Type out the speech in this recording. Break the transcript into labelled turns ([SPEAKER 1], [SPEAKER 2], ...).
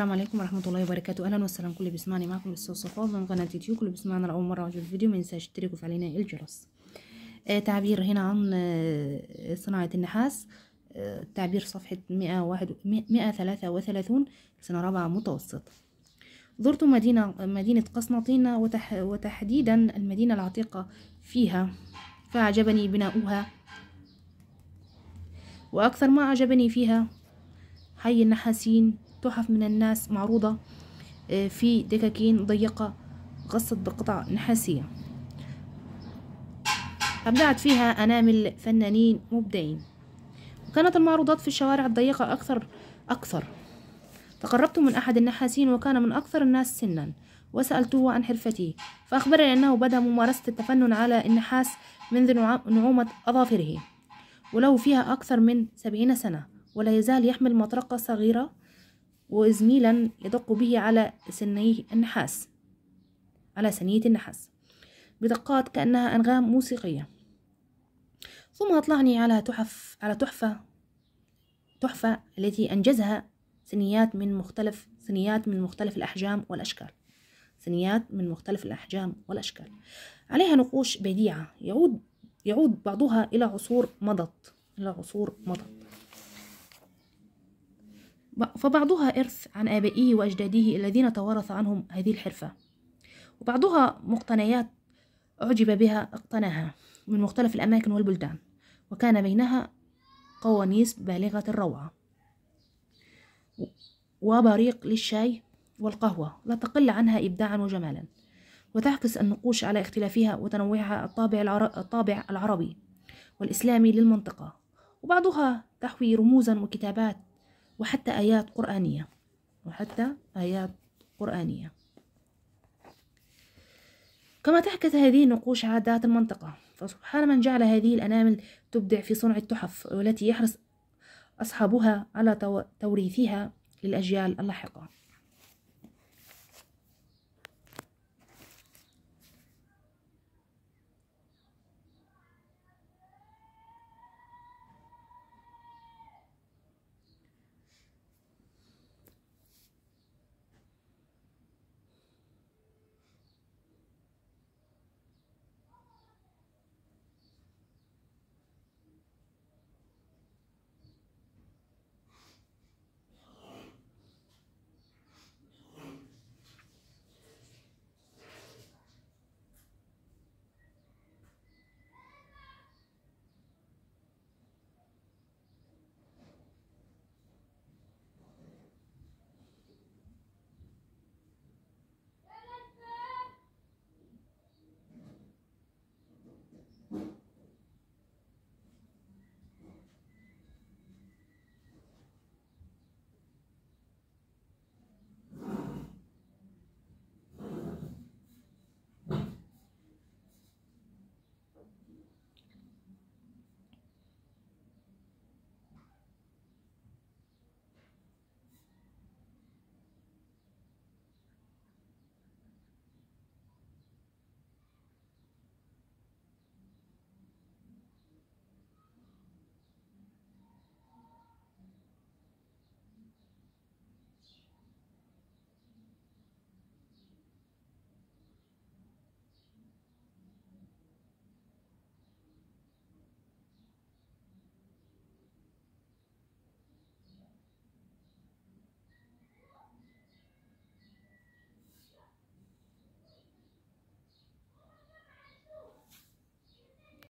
[SPEAKER 1] السلام عليكم ورحمة الله وبركاته أهلا وسهلا كل بيسمعني معكم لسه صفاء من قناة يوتيوب كل بيسمعنا لأول مرة عجب الفيديو ما ينساش في علينا الجرس آه تعبير هنا عن آه صناعة النحاس آه تعبير صفحة مئة واحد مئة ثلاثة وثلاثون سنة رابعة متوسط زرت مدينة مدينة قسنطين وتح وتحديدا المدينة العتيقة فيها فأعجبني بناؤها وأكثر ما أعجبني فيها حي النحاسين تحف من الناس معروضة آه، في دكاكين ضيقة غصت بقطع نحاسية أبدعت فيها أنامل فنانين مبدعين وكانت المعروضات في الشوارع الضيقة أكثر أكثر تقربت من أحد النحاسين وكان من أكثر الناس سنا وسألته عن حرفته فأخبرني أنه بدأ ممارسة التفنن على النحاس منذ نعومة أظافره وله فيها أكثر من سبعين سنة ولا يزال يحمل مطرقة صغيرة وإزميلا يدق به على سنيه النحاس على سنية النحاس بدقات كأنها أنغام موسيقية ثم أطلعني على تحف على تحفة تحفة التي أنجزها ثنيات من مختلف ثنيات من مختلف الأحجام والأشكال ثنيات من مختلف الأحجام والأشكال عليها نقوش بديعة يعود يعود بعضها إلى عصور مضت إلى عصور مضت فبعضها إرث عن آبائه وأجداده الذين توارث عنهم هذه الحرفة وبعضها مقتنيات أعجب بها اقتناها من مختلف الأماكن والبلدان وكان بينها قوانيس بالغة الروعة وبريق للشاي والقهوة لا تقل عنها إبداعا وجمالا وتعكس النقوش على اختلافها وتنوعها الطابع العربي والإسلامي للمنطقة وبعضها تحوي رموزا وكتابات وحتى آيات قرآنية وحتى آيات قرآنية كما تحكت هذه النقوش عادات المنطقة فسبحان من جعل هذه الأنامل تبدع في صنع التحف والتي يحرص أصحابها على توريثها للأجيال اللاحقة